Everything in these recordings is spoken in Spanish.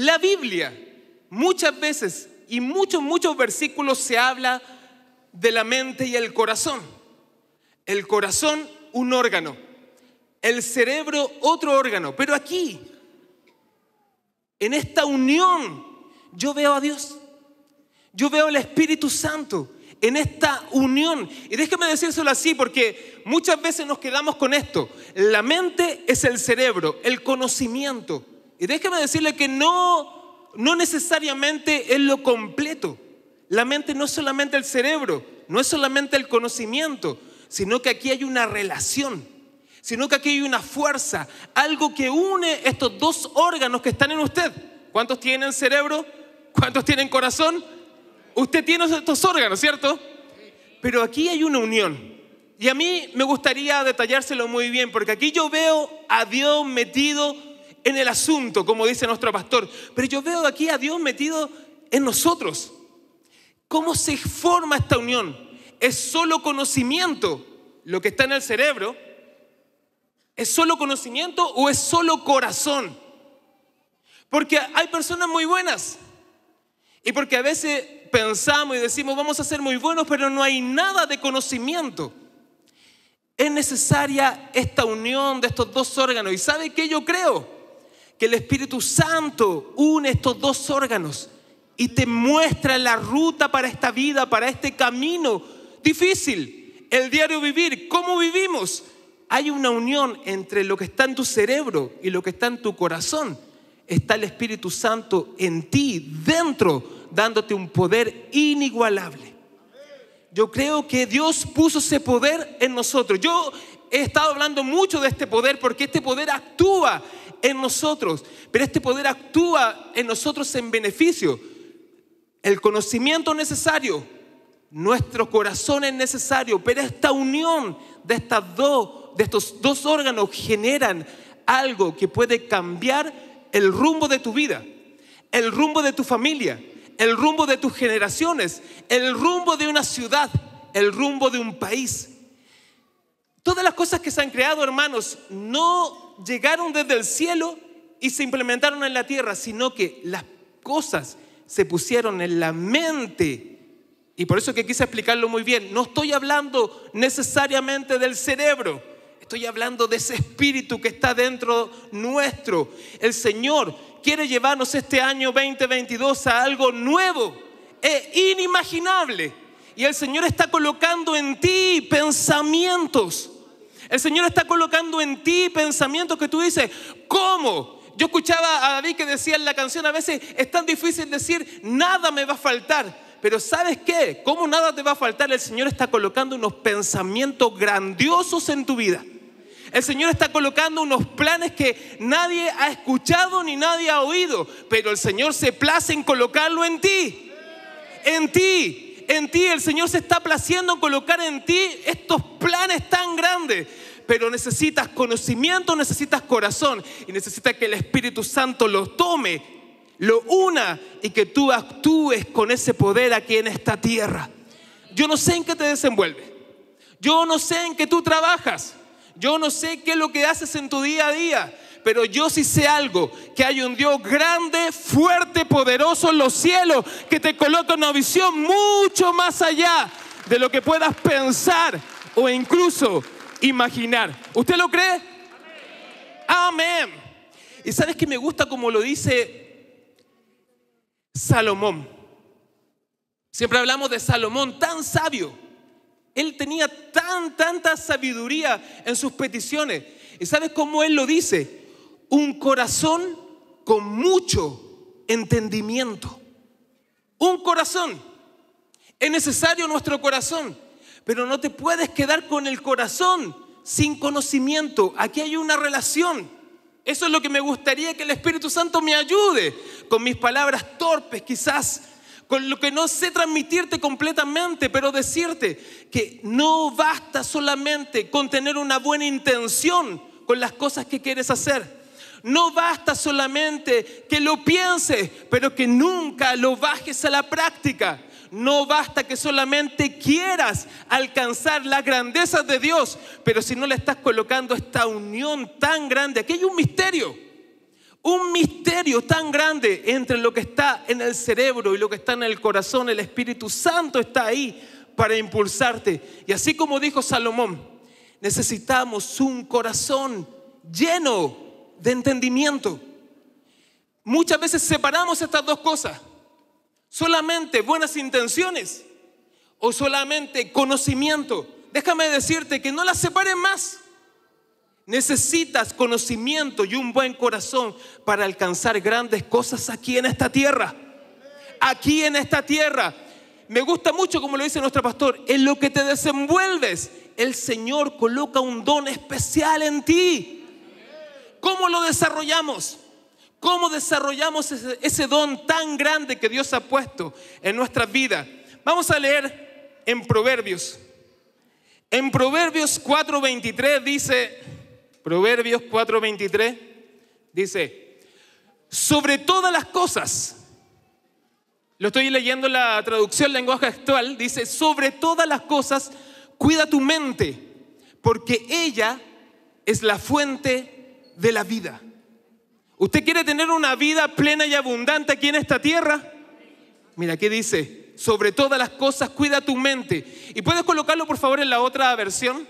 La Biblia, muchas veces y muchos, muchos versículos se habla de la mente y el corazón. El corazón, un órgano. El cerebro, otro órgano. Pero aquí, en esta unión, yo veo a Dios. Yo veo al Espíritu Santo en esta unión. Y déjeme decírselo así porque muchas veces nos quedamos con esto. La mente es el cerebro, el conocimiento. Y déjeme decirle que no, no necesariamente es lo completo. La mente no es solamente el cerebro, no es solamente el conocimiento, sino que aquí hay una relación, sino que aquí hay una fuerza, algo que une estos dos órganos que están en usted. ¿Cuántos tienen cerebro? ¿Cuántos tienen corazón? Usted tiene estos órganos, ¿cierto? Pero aquí hay una unión. Y a mí me gustaría detallárselo muy bien, porque aquí yo veo a Dios metido en el asunto, como dice nuestro pastor, pero yo veo aquí a Dios metido en nosotros. ¿Cómo se forma esta unión? Es solo conocimiento lo que está en el cerebro. ¿Es solo conocimiento o es solo corazón? Porque hay personas muy buenas. Y porque a veces pensamos y decimos, vamos a ser muy buenos, pero no hay nada de conocimiento. Es necesaria esta unión de estos dos órganos. ¿Y sabe qué yo creo? que el Espíritu Santo une estos dos órganos y te muestra la ruta para esta vida, para este camino difícil, el diario vivir, cómo vivimos. Hay una unión entre lo que está en tu cerebro y lo que está en tu corazón. Está el Espíritu Santo en ti, dentro, dándote un poder inigualable. Yo creo que Dios puso ese poder en nosotros. Yo he estado hablando mucho de este poder porque este poder actúa en nosotros, pero este poder actúa en nosotros en beneficio. El conocimiento necesario, nuestro corazón es necesario, pero esta unión de, estas dos, de estos dos órganos generan algo que puede cambiar el rumbo de tu vida, el rumbo de tu familia, el rumbo de tus generaciones, el rumbo de una ciudad, el rumbo de un país. Todas las cosas que se han creado, hermanos, no llegaron desde el cielo y se implementaron en la tierra, sino que las cosas se pusieron en la mente. Y por eso que quise explicarlo muy bien. No estoy hablando necesariamente del cerebro, estoy hablando de ese espíritu que está dentro nuestro. El Señor quiere llevarnos este año 2022 a algo nuevo e inimaginable. Y el Señor está colocando en ti pensamientos el Señor está colocando en ti pensamientos que tú dices, ¿cómo? Yo escuchaba a David que decía en la canción, a veces es tan difícil decir, nada me va a faltar. Pero ¿sabes qué? ¿Cómo nada te va a faltar? El Señor está colocando unos pensamientos grandiosos en tu vida. El Señor está colocando unos planes que nadie ha escuchado ni nadie ha oído, pero el Señor se place en colocarlo en ti. En ti en ti, el Señor se está placiendo en colocar en ti estos planes tan grandes. Pero necesitas conocimiento, necesitas corazón y necesitas que el Espíritu Santo lo tome, lo una y que tú actúes con ese poder aquí en esta tierra. Yo no sé en qué te desenvuelves. Yo no sé en qué tú trabajas. Yo no sé qué es lo que haces en tu día a día. Pero yo sí sé algo, que hay un Dios grande, fuerte, poderoso en los cielos, que te coloca una visión mucho más allá de lo que puedas pensar o incluso imaginar. ¿Usted lo cree? Amén. Y sabes que me gusta como lo dice Salomón. Siempre hablamos de Salomón, tan sabio. Él tenía tan, tanta sabiduría en sus peticiones. ¿Y sabes cómo él lo dice? un corazón con mucho entendimiento. Un corazón. Es necesario nuestro corazón, pero no te puedes quedar con el corazón sin conocimiento. Aquí hay una relación. Eso es lo que me gustaría que el Espíritu Santo me ayude con mis palabras torpes, quizás con lo que no sé transmitirte completamente, pero decirte que no basta solamente con tener una buena intención con las cosas que quieres hacer. No basta solamente que lo pienses, pero que nunca lo bajes a la práctica. No basta que solamente quieras alcanzar la grandeza de Dios, pero si no le estás colocando esta unión tan grande, aquí hay un misterio, un misterio tan grande entre lo que está en el cerebro y lo que está en el corazón. El Espíritu Santo está ahí para impulsarte. Y así como dijo Salomón, necesitamos un corazón lleno de entendimiento. Muchas veces separamos estas dos cosas. Solamente buenas intenciones o solamente conocimiento. Déjame decirte que no las separen más. Necesitas conocimiento y un buen corazón para alcanzar grandes cosas aquí en esta tierra. Aquí en esta tierra. Me gusta mucho como lo dice nuestro pastor, en lo que te desenvuelves, el Señor coloca un don especial en ti. ¿Cómo lo desarrollamos? ¿Cómo desarrollamos ese, don tan grande que Dios ha puesto en nuestra vida? Vamos a leer en Proverbios. En Proverbios 4:23 dice, Proverbios 4:23 dice, sobre todas las cosas, lo estoy leyendo la traducción lenguaje actual, dice, sobre todas las cosas, cuida tu mente, porque ella es la fuente de la vida. ¿Usted quiere tener una vida plena y abundante aquí en esta tierra? Mira, ¿qué dice? Sobre todas las cosas, cuida tu mente. ¿Y puedes colocarlo, por favor, en la otra versión?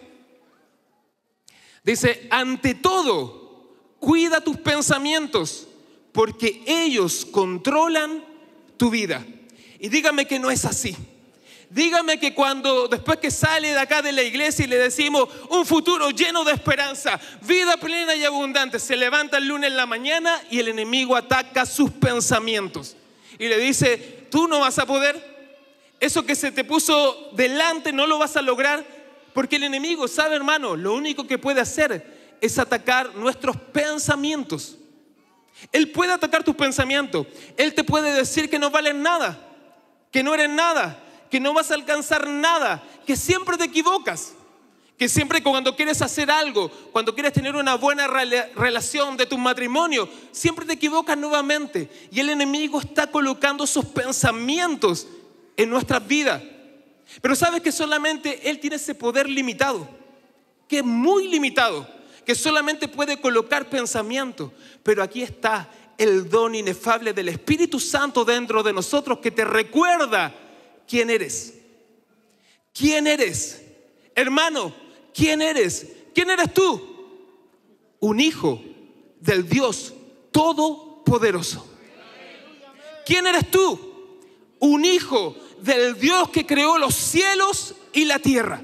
Dice, ante todo, cuida tus pensamientos, porque ellos controlan tu vida. Y dígame que no es así. Dígame que cuando después que sale de acá de la iglesia y le decimos un futuro lleno de esperanza, vida plena y abundante, se levanta el lunes en la mañana y el enemigo ataca sus pensamientos y le dice, tú no vas a poder, eso que se te puso delante no lo vas a lograr, porque el enemigo sabe, hermano, lo único que puede hacer es atacar nuestros pensamientos. Él puede atacar tus pensamientos. Él te puede decir que no valen nada, que no eres nada, que no vas a alcanzar nada, que siempre te equivocas, que siempre cuando quieres hacer algo, cuando quieres tener una buena relación de tu matrimonio, siempre te equivocas nuevamente. Y el enemigo está colocando sus pensamientos en nuestras vidas. Pero sabes que solamente Él tiene ese poder limitado, que es muy limitado, que solamente puede colocar pensamientos. Pero aquí está el don inefable del Espíritu Santo dentro de nosotros que te recuerda ¿quién eres? ¿Quién eres? Hermano, ¿quién eres? ¿Quién eres tú? Un hijo del Dios Todopoderoso. ¿Quién eres tú? Un hijo del Dios que creó los cielos y la tierra.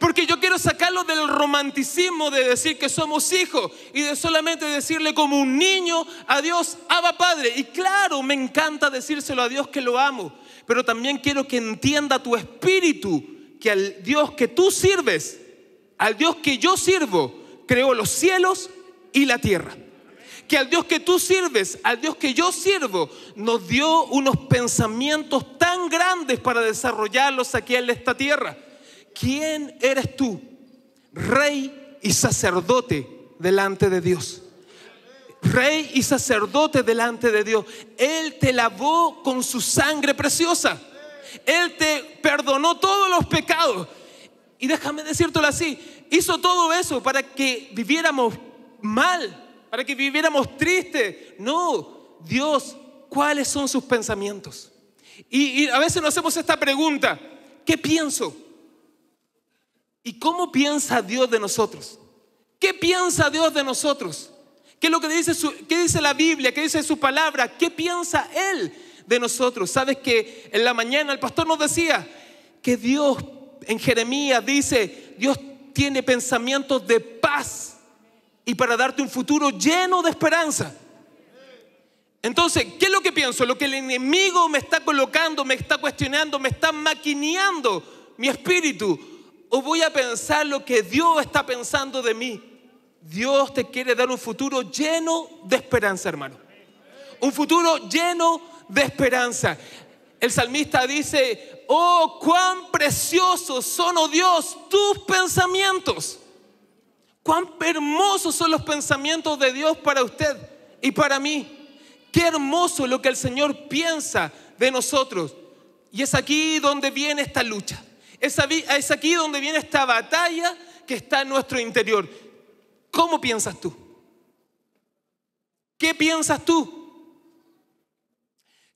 Porque yo quiero sacarlo del romanticismo de decir que somos hijos y de solamente decirle como un niño a Dios, Abba Padre. Y claro, me encanta decírselo a Dios que lo amo pero también quiero que entienda tu espíritu que al Dios que tú sirves, al Dios que yo sirvo, creó los cielos y la tierra. Que al Dios que tú sirves, al Dios que yo sirvo, nos dio unos pensamientos tan grandes para desarrollarlos aquí en esta tierra. ¿Quién eres tú? Rey y sacerdote delante de Dios rey y sacerdote delante de Dios. Él te lavó con su sangre preciosa. Él te perdonó todos los pecados. Y déjame decírtelo así, hizo todo eso para que viviéramos mal, para que viviéramos tristes, No, Dios, ¿cuáles son sus pensamientos? Y, y a veces nos hacemos esta pregunta, ¿qué pienso? ¿Y cómo piensa Dios de nosotros? ¿Qué piensa Dios de nosotros? ¿Qué es lo que dice, dice la Biblia? ¿Qué dice su palabra? ¿Qué piensa Él de nosotros? Sabes que en la mañana el pastor nos decía que Dios en Jeremías dice, Dios tiene pensamientos de paz y para darte un futuro lleno de esperanza. Entonces, ¿qué es lo que pienso? Lo que el enemigo me está colocando, me está cuestionando, me está maquineando mi espíritu. O voy a pensar lo que Dios está pensando de mí. Dios te quiere dar un futuro lleno de esperanza, hermano. Un futuro lleno de esperanza. El salmista dice, oh, cuán preciosos son, oh Dios, tus pensamientos. Cuán hermosos son los pensamientos de Dios para usted y para mí. Qué hermoso lo que el Señor piensa de nosotros. Y es aquí donde viene esta lucha. Es aquí donde viene esta batalla que está en nuestro interior. ¿Cómo piensas tú? ¿Qué piensas tú?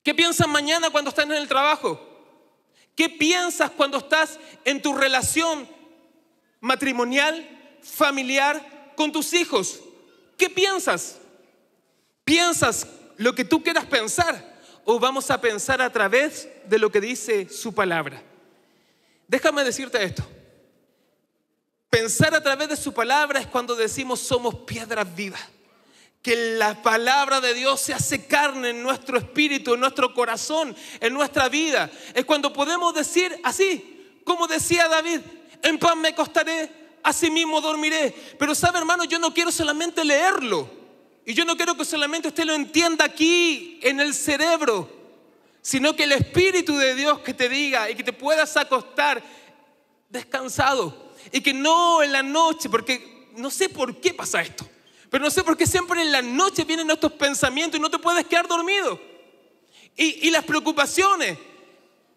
¿Qué piensas mañana cuando estás en el trabajo? ¿Qué piensas cuando estás en tu relación matrimonial, familiar, con tus hijos? ¿Qué piensas? ¿Piensas lo que tú quieras pensar o vamos a pensar a través de lo que dice su palabra? Déjame decirte esto. Pensar a través de su palabra es cuando decimos somos piedras vivas. Que la palabra de Dios se hace carne en nuestro espíritu, en nuestro corazón, en nuestra vida. Es cuando podemos decir así, como decía David, en paz me acostaré, así mismo dormiré. Pero sabe hermano, yo no quiero solamente leerlo. Y yo no quiero que solamente usted lo entienda aquí, en el cerebro, sino que el Espíritu de Dios que te diga y que te puedas acostar descansado y que no en la noche, porque no sé por qué pasa esto, pero no sé por qué siempre en la noche vienen estos pensamientos y no te puedes quedar dormido. Y, las preocupaciones,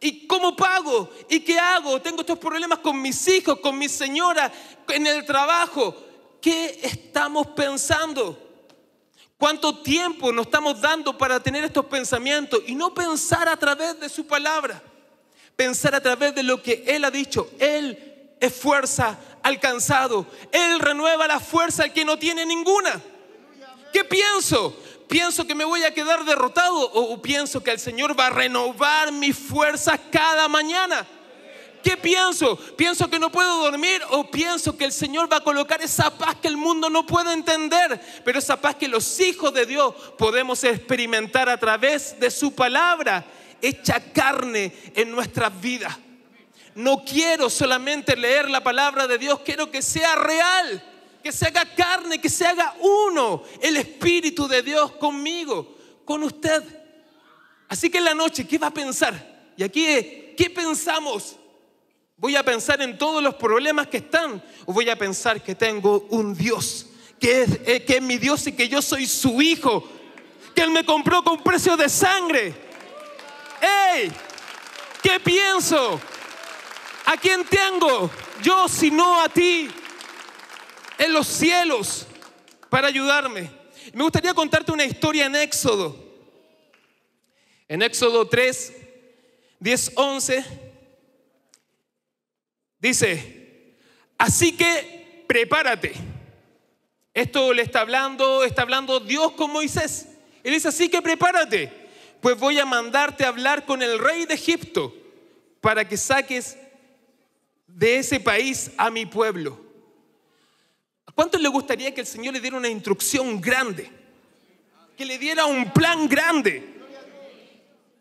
¿Y cómo pago? ¿Y qué hago? Tengo estos problemas con mis hijos, con mi señora, en el trabajo. ¿Qué estamos pensando? ¿Cuánto tiempo nos estamos dando para tener estos pensamientos y no pensar a través de su palabra? Pensar a través de lo que Él ha dicho. Él es fuerza alcanzado. Él renueva la fuerza al que no tiene ninguna. ¿Qué pienso? ¿Pienso que me voy a quedar derrotado o pienso que el Señor va a renovar mis fuerzas cada mañana? ¿Qué pienso? ¿Pienso que no puedo dormir o pienso que el Señor va a colocar esa paz que el mundo no puede entender? Pero esa paz que los hijos de Dios podemos experimentar a través de su palabra, hecha carne en nuestras vidas no quiero solamente leer la palabra de Dios, quiero que sea real, que se haga carne, que se haga uno el Espíritu de Dios conmigo, con usted. Así que en la noche, ¿qué va a pensar? Y aquí, eh, ¿qué pensamos? ¿Voy a pensar en todos los problemas que están? ¿O voy a pensar que tengo un Dios, que es, eh, que mi Dios y que yo soy su hijo, que Él me compró con precio de sangre? ¡Ey! ¿Qué pienso? ¿A quién tengo yo sino a ti en los cielos para ayudarme? Me gustaría contarte una historia en Éxodo. En Éxodo 3, 10, 11, dice, así que prepárate. Esto le está hablando, está hablando Dios con Moisés. Él dice, así que prepárate, pues voy a mandarte a hablar con el rey de Egipto para que saques de ese país a mi pueblo. ¿A cuántos le gustaría que el Señor le diera una instrucción grande? Que le diera un plan grande.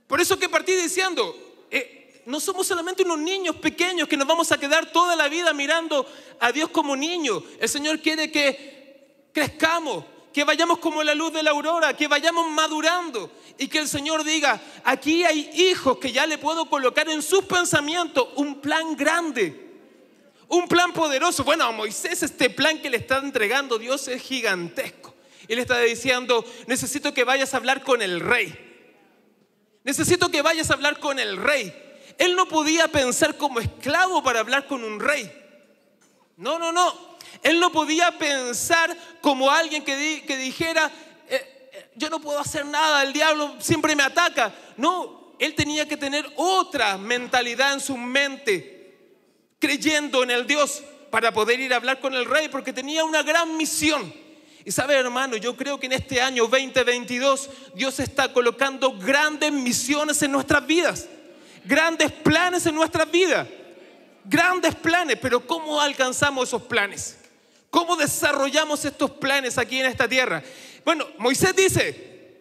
Por eso que partí diciendo, eh, no somos solamente unos niños pequeños que nos vamos a quedar toda la vida mirando a Dios como niños. El Señor quiere que crezcamos, que vayamos como la luz de la aurora, que vayamos madurando y que el Señor diga, aquí hay hijos que ya le puedo colocar en sus pensamientos un plan grande. Un plan poderoso. Bueno, a Moisés este plan que le está entregando Dios es gigantesco. Él le está diciendo, necesito que vayas a hablar con el rey. Necesito que vayas a hablar con el rey. Él no podía pensar como esclavo para hablar con un rey. No, no, no. Él no podía pensar como alguien que, dijera, eh, eh, yo no puedo hacer nada, el diablo siempre me ataca. No, él tenía que tener otra mentalidad en su mente creyendo en el Dios para poder ir a hablar con el rey, porque tenía una gran misión. Y sabe, hermano, yo creo que en este año 2022 Dios está colocando grandes misiones en nuestras vidas, grandes planes en nuestras vidas, grandes planes, pero ¿cómo alcanzamos esos planes? ¿Cómo desarrollamos estos planes aquí en esta tierra? Bueno, Moisés dice,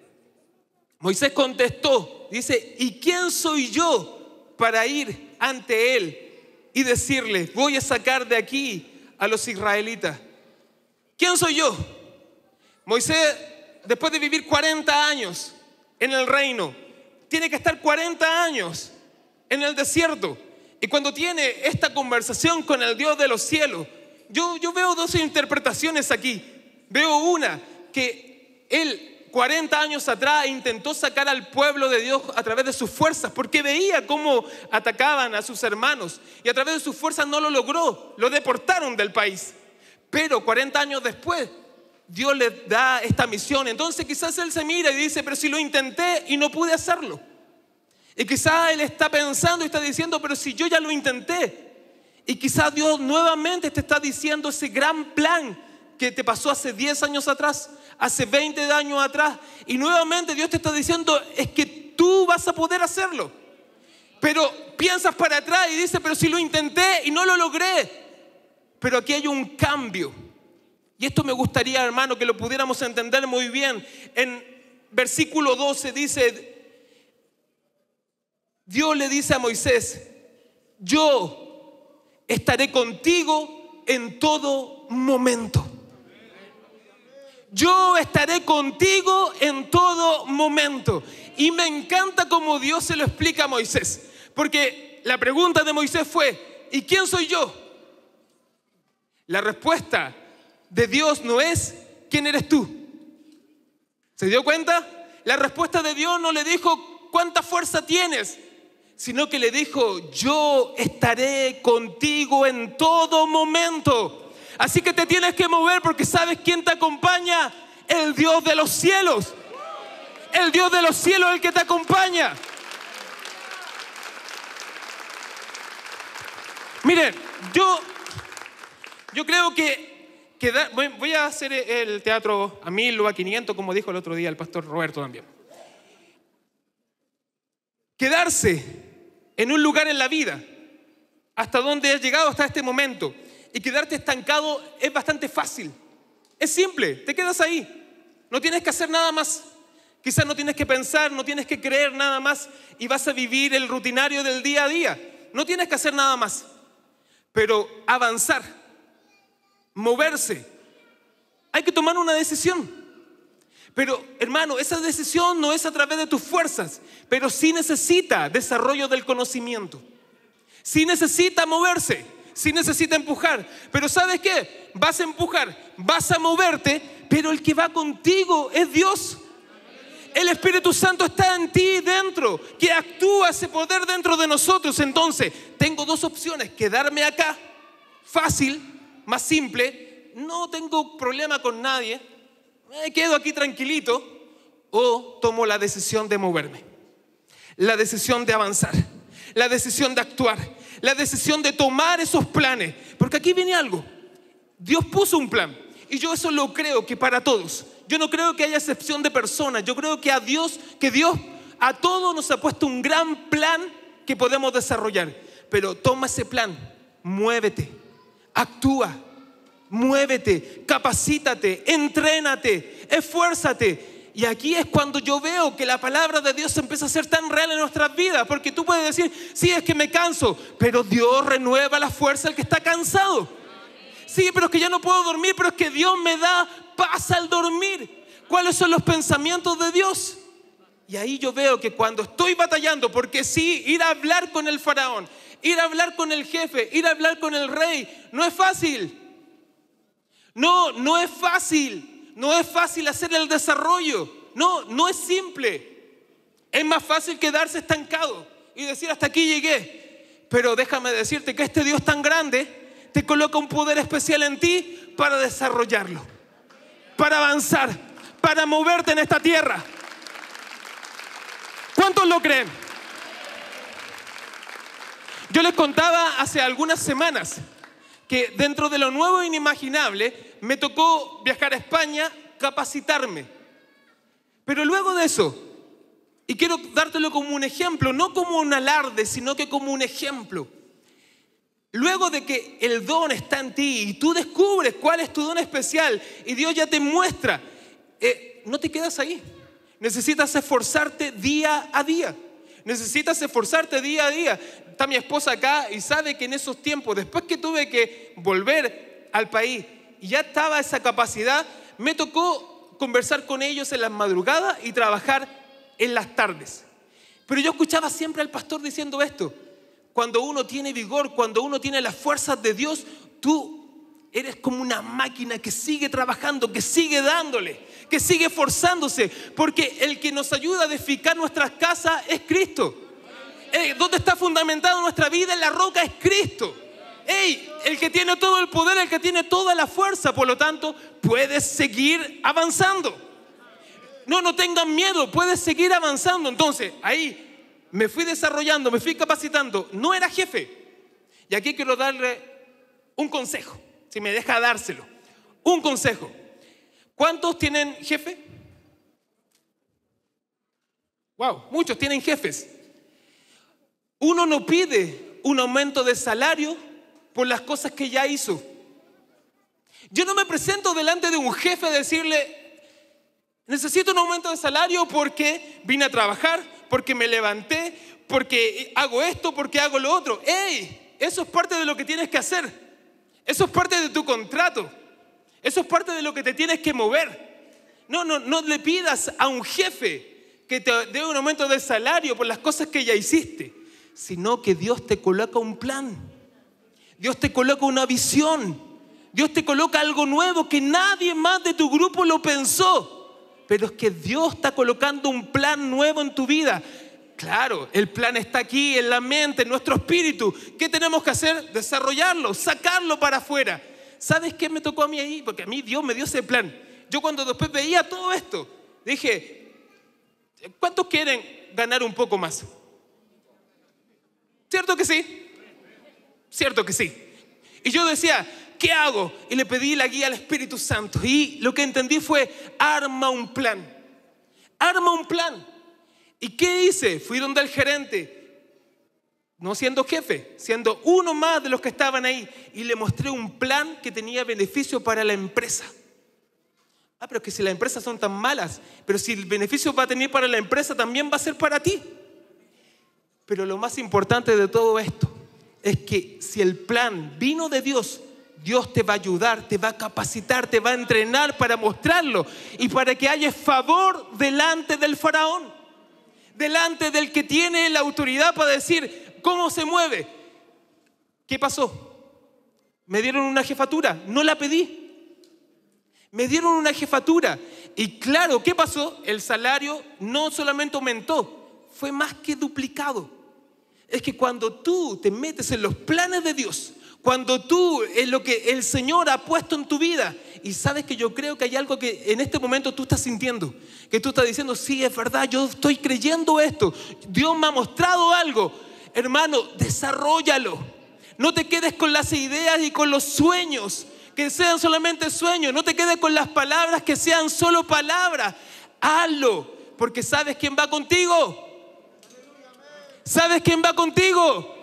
Moisés contestó, dice, ¿y quién soy yo para ir ante él y decirle voy a sacar de aquí a los israelitas. ¿Quién soy yo? Moisés, después de vivir 40 años en el reino, tiene que estar 40 años en el desierto. Y cuando tiene esta conversación con el Dios de los cielos, yo, yo veo dos interpretaciones aquí. Veo una, que él 40 años atrás intentó sacar al pueblo de Dios a través de sus fuerzas, porque veía cómo atacaban a sus hermanos y a través de sus fuerzas no lo logró, lo deportaron del país. Pero 40 años después, Dios le da esta misión. Entonces quizás él se mira y dice, pero si lo intenté y no pude hacerlo. Y quizás él está pensando y está diciendo, pero si yo ya lo intenté. Y quizás Dios nuevamente te está diciendo ese gran plan que te pasó hace 10 años atrás, hace 20 años atrás, y nuevamente Dios te está diciendo, es que tú vas a poder hacerlo. Pero piensas para atrás y dices, pero si lo intenté y no lo logré, pero aquí hay un cambio. Y esto me gustaría, hermano, que lo pudiéramos entender muy bien. En versículo 12 dice, Dios le dice a Moisés, yo estaré contigo en todo momento yo estaré contigo en todo momento. Y me encanta como Dios se lo explica a Moisés, porque la pregunta de Moisés fue, ¿y quién soy yo? La respuesta de Dios no es, ¿quién eres tú? ¿Se dio cuenta? La respuesta de Dios no le dijo, ¿cuánta fuerza tienes? Sino que le dijo, yo estaré contigo en todo momento. Así que te tienes que mover porque sabes quién te acompaña. El Dios de los cielos. El Dios de los cielos el que te acompaña. Miren, yo, yo creo que, que voy, a hacer el teatro a mil o a quinientos como dijo el otro día el pastor Roberto también. Quedarse en un lugar en la vida, hasta donde has llegado hasta este momento, y quedarte estancado es bastante fácil. Es simple, te quedas ahí. No tienes que hacer nada más. Quizás no tienes que pensar, no tienes que creer nada más y vas a vivir el rutinario del día a día. No tienes que hacer nada más. Pero avanzar, moverse, hay que tomar una decisión. Pero hermano, esa decisión no es a través de tus fuerzas, pero sí necesita desarrollo del conocimiento. Sí necesita moverse si necesita empujar. Pero ¿sabes qué? Vas a empujar, vas a moverte, pero el que va contigo es Dios. El Espíritu Santo está en ti dentro, que actúa ese poder dentro de nosotros. Entonces, tengo dos opciones, quedarme acá, fácil, más simple, no tengo problema con nadie, me quedo aquí tranquilito, o tomo la decisión de moverme, la decisión de avanzar, la decisión de actuar, la decisión de tomar esos planes. Porque aquí viene algo. Dios puso un plan. Y yo eso lo creo que para todos. Yo no creo que haya excepción de personas. Yo creo que a Dios, que Dios a todos nos ha puesto un gran plan que podemos desarrollar. Pero toma ese plan, muévete, actúa, muévete, capacítate, entrénate, esfuérzate. Y aquí es cuando yo veo que la palabra de Dios empieza a ser tan real en nuestras vidas, porque tú puedes decir, sí, es que me canso, pero Dios renueva la fuerza al que está cansado. Sí, pero es que ya no puedo dormir, pero es que Dios me da paz al dormir. ¿Cuáles son los pensamientos de Dios? Y ahí yo veo que cuando estoy batallando, porque sí, ir a hablar con el faraón, ir a hablar con el jefe, ir a hablar con el rey, no es fácil. No, no es fácil no es fácil hacer el desarrollo. No, no es simple. Es más fácil quedarse estancado y decir hasta aquí llegué. Pero déjame decirte que este Dios tan grande te coloca un poder especial en ti para desarrollarlo, para avanzar, para moverte en esta tierra. ¿Cuántos lo creen? Yo les contaba hace algunas semanas que dentro de lo nuevo e inimaginable me tocó viajar a España, capacitarme. Pero luego de eso, y quiero dártelo como un ejemplo, no como un alarde, sino que como un ejemplo. Luego de que el don está en ti y tú descubres cuál es tu don especial y Dios ya te muestra, eh, no te quedas ahí. Necesitas esforzarte día a día. Necesitas esforzarte día a día está mi esposa acá y sabe que en esos tiempos, después que tuve que volver al país y ya estaba esa capacidad, me tocó conversar con ellos en las madrugadas y trabajar en las tardes. Pero yo escuchaba siempre al pastor diciendo esto, cuando uno tiene vigor, cuando uno tiene las fuerzas de Dios, tú eres como una máquina que sigue trabajando, que sigue dándole, que sigue forzándose, porque el que nos ayuda a edificar nuestras casas es Cristo. ¿Dónde está fundamentada nuestra vida, en la roca es Cristo. Hey, el que tiene todo el poder, el que tiene toda la fuerza, por lo tanto, puedes seguir avanzando. No, no tengan miedo, puedes seguir avanzando. Entonces, ahí me fui desarrollando, me fui capacitando. No era jefe. Y aquí quiero darle un consejo, si me deja dárselo. Un consejo. ¿Cuántos tienen jefe? Wow, muchos tienen jefes. Uno no pide un aumento de salario por las cosas que ya hizo. Yo no me presento delante de un jefe a decirle, necesito un aumento de salario porque vine a trabajar, porque me levanté, porque hago esto, porque hago lo otro. ¡Ey! Eso es parte de lo que tienes que hacer. Eso es parte de tu contrato. Eso es parte de lo que te tienes que mover. No, no, no le pidas a un jefe que te dé un aumento de salario por las cosas que ya hiciste sino que Dios te coloca un plan. Dios te coloca una visión. Dios te coloca algo nuevo que nadie más de tu grupo lo pensó. Pero es que Dios está colocando un plan nuevo en tu vida. Claro, el plan está aquí, en la mente, en nuestro espíritu. ¿Qué tenemos que hacer? Desarrollarlo, sacarlo para afuera. ¿Sabes qué me tocó a mí ahí? Porque a mí Dios me dio ese plan. Yo cuando después veía todo esto, dije, ¿cuántos quieren ganar un poco más? ¿Cierto que sí? ¿Cierto que sí? Y yo decía, ¿qué hago? Y le pedí la guía al Espíritu Santo. Y lo que entendí fue, arma un plan. Arma un plan. ¿Y qué hice? Fui donde el gerente, no siendo jefe, siendo uno más de los que estaban ahí, y le mostré un plan que tenía beneficio para la empresa. Ah, pero que si las empresas son tan malas, pero si el beneficio va a tener para la empresa, también va a ser para ti. Pero lo más importante de todo esto es que si el plan vino de Dios, Dios te va a ayudar, te va a capacitar, te va a entrenar para mostrarlo y para que haya favor delante del faraón, delante del que tiene la autoridad para decir cómo se mueve. ¿Qué pasó? Me dieron una jefatura, no la pedí. Me dieron una jefatura y claro, ¿qué pasó? El salario no solamente aumentó, fue más que duplicado. Es que cuando tú te metes en los planes de Dios, cuando tú es lo que el Señor ha puesto en tu vida y sabes que yo creo que hay algo que en este momento tú estás sintiendo, que tú estás diciendo, sí, es verdad, yo estoy creyendo esto, Dios me ha mostrado algo, hermano, desarrollalo, no te quedes con las ideas y con los sueños, que sean solamente sueños, no te quedes con las palabras que sean solo palabras, hazlo, porque sabes quién va contigo, ¿Sabes quién va contigo?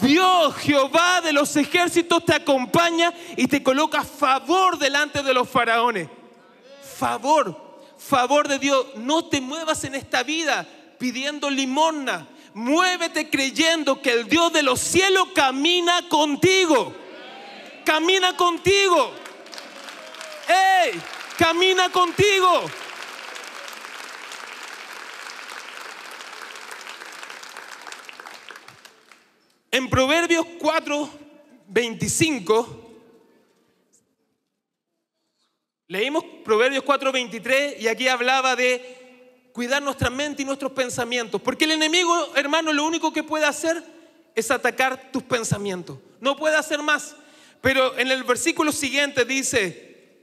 Dios, Jehová de los ejércitos, te acompaña y te coloca favor delante de los faraones. Favor, favor de Dios. No te muevas en esta vida pidiendo limosna. Muévete creyendo que el Dios de los cielos camina contigo. Camina contigo. ¡Ey! Camina contigo. En Proverbios 4, 25, leímos Proverbios 4, 23 y aquí hablaba de cuidar nuestra mente y nuestros pensamientos. Porque el enemigo, hermano, lo único que puede hacer es atacar tus pensamientos. No puede hacer más. Pero en el versículo siguiente dice,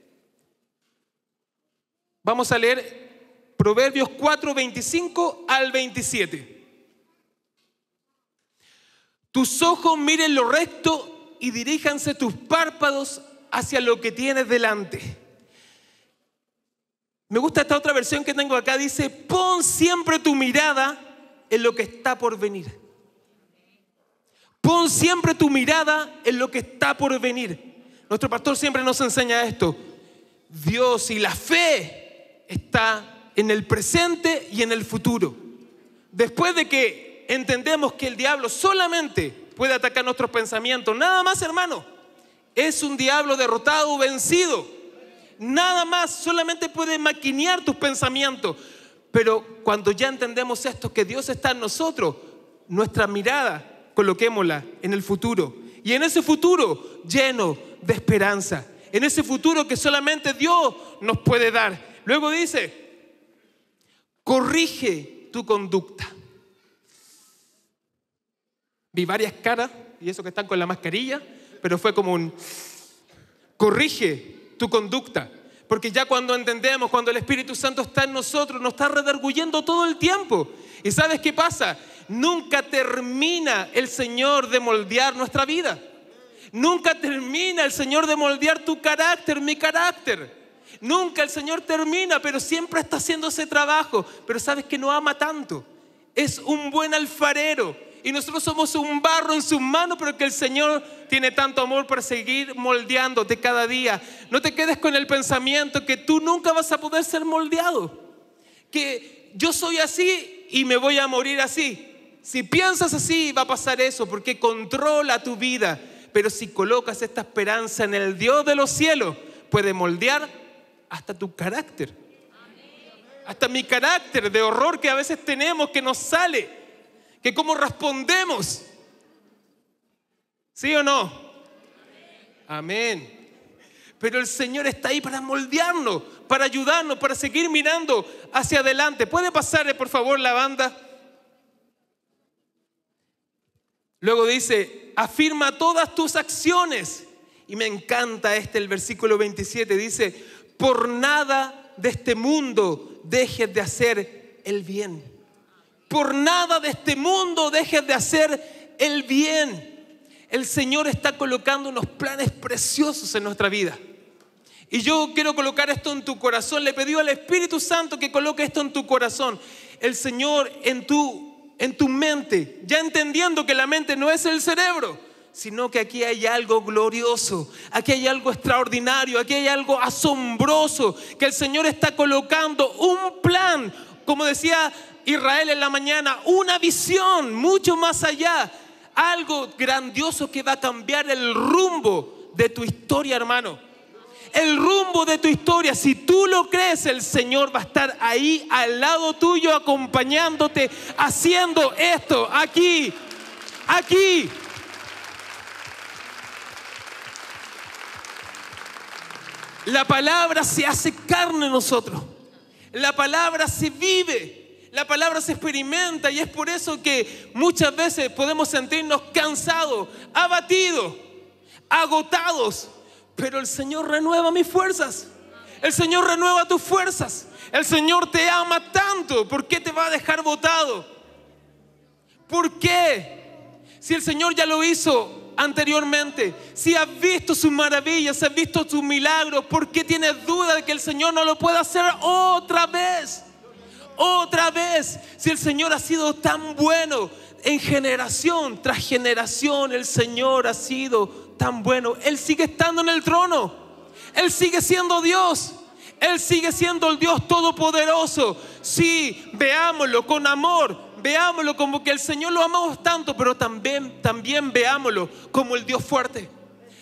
vamos a leer Proverbios 4, 25 al 27. Tus ojos miren lo recto y diríjanse tus párpados hacia lo que tienes delante. Me gusta esta otra versión que tengo acá. Dice, pon siempre tu mirada en lo que está por venir. Pon siempre tu mirada en lo que está por venir. Nuestro pastor siempre nos enseña esto. Dios y la fe está en el presente y en el futuro. Después de que entendemos que el diablo solamente puede atacar nuestros pensamientos. Nada más, hermano. Es un diablo derrotado, vencido. Nada más, solamente puede maquinear tus pensamientos. Pero cuando ya entendemos esto, que Dios está en nosotros, nuestra mirada, coloquémosla en el futuro. Y en ese futuro lleno de esperanza. En ese futuro que solamente Dios nos puede dar. Luego dice, corrige tu conducta varias caras y eso que están con la mascarilla, pero fue como un corrige tu conducta. Porque ya cuando entendemos, cuando el Espíritu Santo está en nosotros, nos está redarguyendo todo el tiempo. ¿Y sabes qué pasa? Nunca termina el Señor de moldear nuestra vida. Nunca termina el Señor de moldear tu carácter, mi carácter. Nunca el Señor termina, pero siempre está haciendo ese trabajo. Pero sabes que no ama tanto. Es un buen alfarero y nosotros somos un barro en sus manos pero que el Señor tiene tanto amor para seguir moldeándote cada día. No te quedes con el pensamiento que tú nunca vas a poder ser moldeado. Que yo soy así y me voy a morir así. Si piensas así, va a pasar eso, porque controla tu vida. Pero si colocas esta esperanza en el Dios de los cielos, puede moldear hasta tu carácter. Hasta mi carácter de horror que a veces tenemos que nos sale que cómo respondemos. ¿Sí o no? Amén. Pero el Señor está ahí para moldearnos, para ayudarnos, para seguir mirando hacia adelante. ¿Puede pasarle, por favor, la banda? Luego dice, afirma todas tus acciones. Y me encanta este, el versículo 27, dice, por nada de este mundo dejes de hacer el bien por nada de este mundo dejes de hacer el bien. El Señor está colocando unos planes preciosos en nuestra vida. Y yo quiero colocar esto en tu corazón. Le pedí al Espíritu Santo que coloque esto en tu corazón. El Señor en tu, en tu mente, ya entendiendo que la mente no es el cerebro, sino que aquí hay algo glorioso, aquí hay algo extraordinario, aquí hay algo asombroso, que el Señor está colocando un plan, como decía Israel en la mañana, una visión mucho más allá, algo grandioso que va a cambiar el rumbo de tu historia, hermano. El rumbo de tu historia, si tú lo crees, el Señor va a estar ahí al lado tuyo, acompañándote, haciendo esto, aquí, aquí. La palabra se hace carne en nosotros. La palabra se vive. La palabra se experimenta y es por eso que muchas veces podemos sentirnos cansados, abatidos, agotados. Pero el Señor renueva mis fuerzas. El Señor renueva tus fuerzas. El Señor te ama tanto. ¿Por qué te va a dejar votado ¿Por qué? Si el Señor ya lo hizo anteriormente, si has visto sus maravillas, si has visto sus milagros, ¿por qué tienes duda de que el Señor no lo pueda hacer otra vez? otra vez. Si el Señor ha sido tan bueno en generación tras generación, el Señor ha sido tan bueno. Él sigue estando en el trono. Él sigue siendo Dios. Él sigue siendo el Dios todopoderoso. Sí, veámoslo con amor. Veámoslo como que el Señor lo amamos tanto, pero también, también veámoslo como el Dios fuerte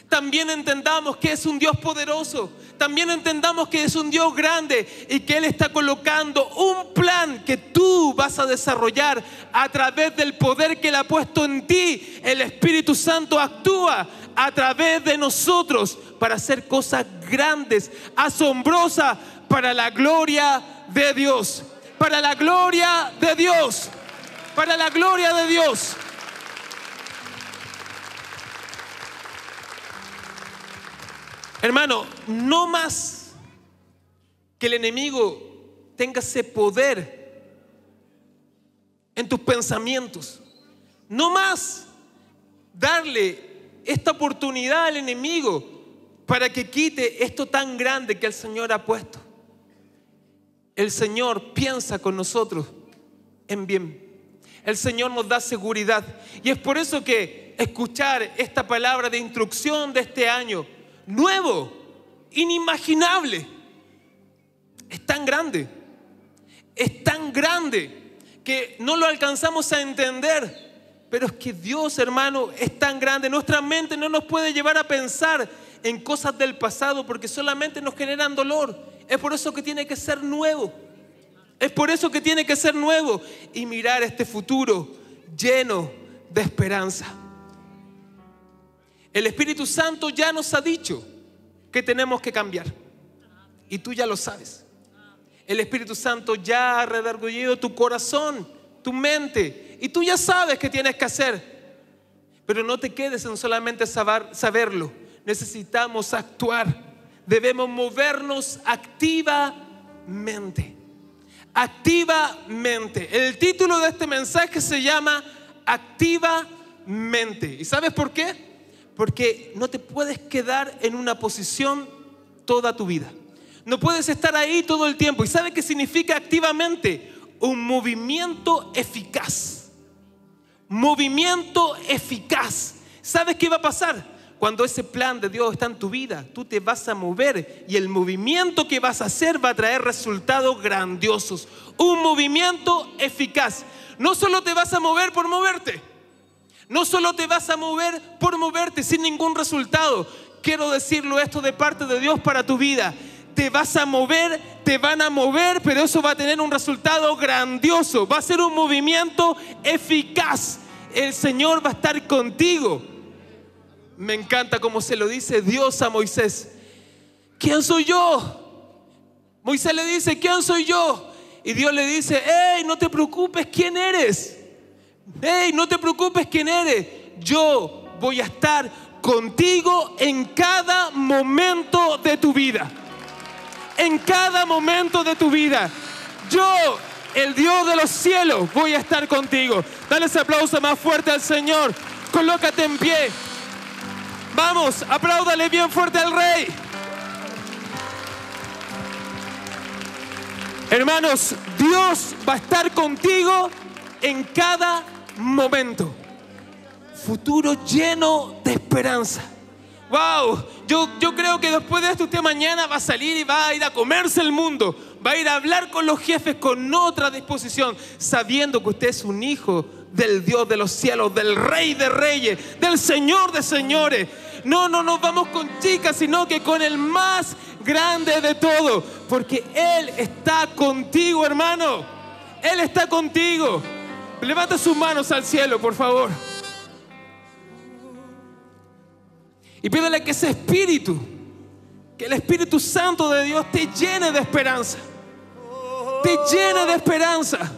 también entendamos que es un Dios poderoso. También entendamos que es un Dios grande y que Él está colocando un plan que tú vas a desarrollar a través del poder que Él ha puesto en ti. El Espíritu Santo actúa a través de nosotros para hacer cosas grandes, asombrosas, para la gloria de Dios. Para la gloria de Dios. Para la gloria de Dios. Hermano, no más que el enemigo tenga ese poder en tus pensamientos. No más darle esta oportunidad al enemigo para que quite esto tan grande que el Señor ha puesto. El Señor piensa con nosotros en bien. El Señor nos da seguridad. Y es por eso que escuchar esta palabra de instrucción de este año nuevo, inimaginable. Es tan grande, es tan grande que no lo alcanzamos a entender. Pero es que Dios, hermano, es tan grande. Nuestra mente no nos puede llevar a pensar en cosas del pasado porque solamente nos generan dolor. Es por eso que tiene que ser nuevo. Es por eso que tiene que ser nuevo y mirar este futuro lleno de esperanza. El Espíritu Santo ya nos ha dicho que tenemos que cambiar. Y tú ya lo sabes. El Espíritu Santo ya ha redarguido tu corazón, tu mente. Y tú ya sabes que tienes que hacer. Pero no te quedes en solamente saberlo. Necesitamos actuar. Debemos movernos activamente. Activamente. El título de este mensaje se llama Activamente. ¿Y sabes por qué? Porque no te puedes quedar en una posición toda tu vida. No puedes estar ahí todo el tiempo. ¿Y sabe qué significa activamente? Un movimiento eficaz. Movimiento eficaz. ¿Sabes qué va a pasar? Cuando ese plan de Dios está en tu vida, tú te vas a mover y el movimiento que vas a hacer va a traer resultados grandiosos. Un movimiento eficaz. No solo te vas a mover por moverte no solo te vas a mover por moverte sin ningún resultado. Quiero decirlo esto de parte de Dios para tu vida. Te vas a mover, te van a mover, pero eso va a tener un resultado grandioso. Va a ser un movimiento eficaz. El Señor va a estar contigo. Me encanta como se lo dice Dios a Moisés. ¿Quién soy yo? Moisés le dice, ¿quién soy yo? Y Dios le dice, hey, no te preocupes, ¿quién eres? hey, no te preocupes quién eres, yo voy a estar contigo en cada momento de tu vida. En cada momento de tu vida. Yo, el Dios de los cielos, voy a estar contigo. Dale ese aplauso más fuerte al Señor. Colócate en pie. Vamos, apláudale bien fuerte al Rey. Hermanos, Dios va a estar contigo en cada momento momento. Futuro lleno de esperanza. ¡Wow! Yo, yo creo que después de esto usted mañana va a salir y va a ir a comerse el mundo. Va a ir a hablar con los jefes con otra disposición, sabiendo que usted es un hijo del Dios de los cielos, del Rey de Reyes, del Señor de Señores. No, no nos vamos con chicas, sino que con el más grande de todo, porque Él está contigo, hermano. Él está contigo. Levanta sus manos al cielo, por favor. Y pídele que ese espíritu, que el Espíritu Santo de Dios te llene de esperanza. Te llene de esperanza.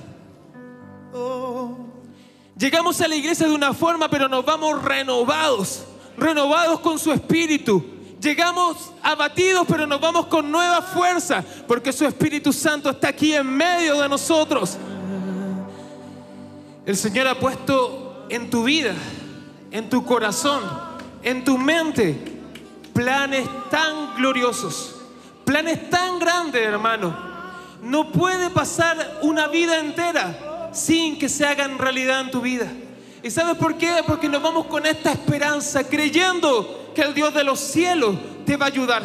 Llegamos a la iglesia de una forma, pero nos vamos renovados, renovados con su espíritu. Llegamos abatidos, pero nos vamos con nueva fuerza, porque su Espíritu Santo está aquí en medio de nosotros. El Señor ha puesto en tu vida, en tu corazón, en tu mente, planes tan gloriosos, planes tan grandes, hermano. No puede pasar una vida entera sin que se hagan realidad en tu vida. ¿Y sabes por qué? Porque nos vamos con esta esperanza, creyendo que el Dios de los cielos te va a ayudar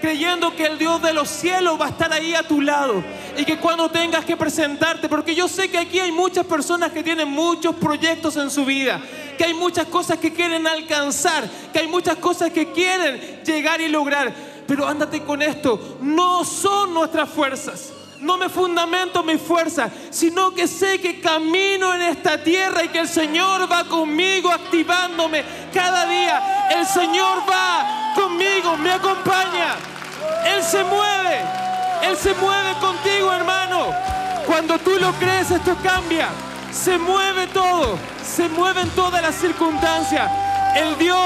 creyendo que el Dios de los cielos va a estar ahí a tu lado y que cuando tengas que presentarte, porque yo sé que aquí hay muchas personas que tienen muchos proyectos en su vida, que hay muchas cosas que quieren alcanzar, que hay muchas cosas que quieren llegar y lograr, pero ándate con esto, no son nuestras fuerzas. No me fundamento mi fuerza, sino que sé que camino en esta tierra y que el Señor va conmigo activándome cada día. El Señor va conmigo, me acompaña. Él se mueve, Él se mueve contigo, hermano. Cuando tú lo crees, esto cambia. Se mueve todo, se mueven todas las circunstancias. El Dios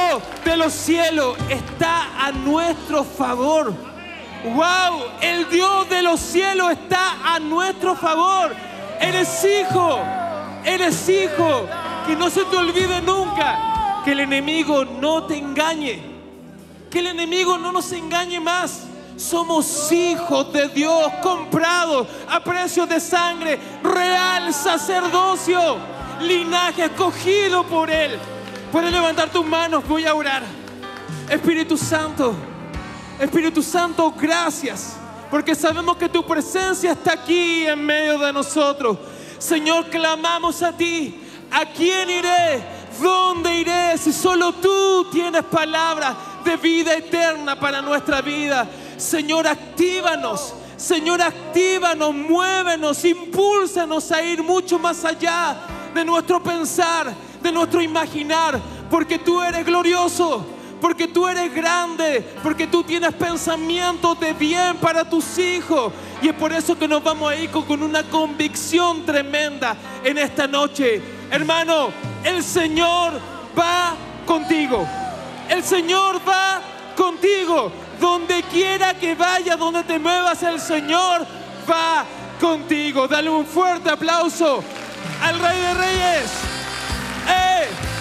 de los cielos está a nuestro favor. Wow, el Dios de los cielos está a nuestro favor. Él es hijo, Él es hijo. Que no se te olvide nunca que el enemigo no te engañe que el enemigo no nos engañe más. Somos hijos de Dios, comprados a precio de sangre, real sacerdocio, linaje escogido por Él. Puedes levantar tus manos, voy a orar. Espíritu Santo, Espíritu Santo, gracias, porque sabemos que tu presencia está aquí en medio de nosotros. Señor, clamamos a ti. ¿A quién iré? ¿Dónde iré? Si solo tú tienes palabras de vida eterna para nuestra vida. Señor, actívanos. Señor, actívanos, muévenos, impúlsanos a ir mucho más allá de nuestro pensar, de nuestro imaginar, porque tú eres glorioso, porque tú eres grande, porque tú tienes pensamientos de bien para tus hijos. Y es por eso que nos vamos a ir con una convicción tremenda en esta noche. Hermano, el Señor va contigo el Señor va contigo. Donde quiera que vaya, donde te muevas, el Señor va contigo. Dale un fuerte aplauso al Rey de Reyes. ¡Eh!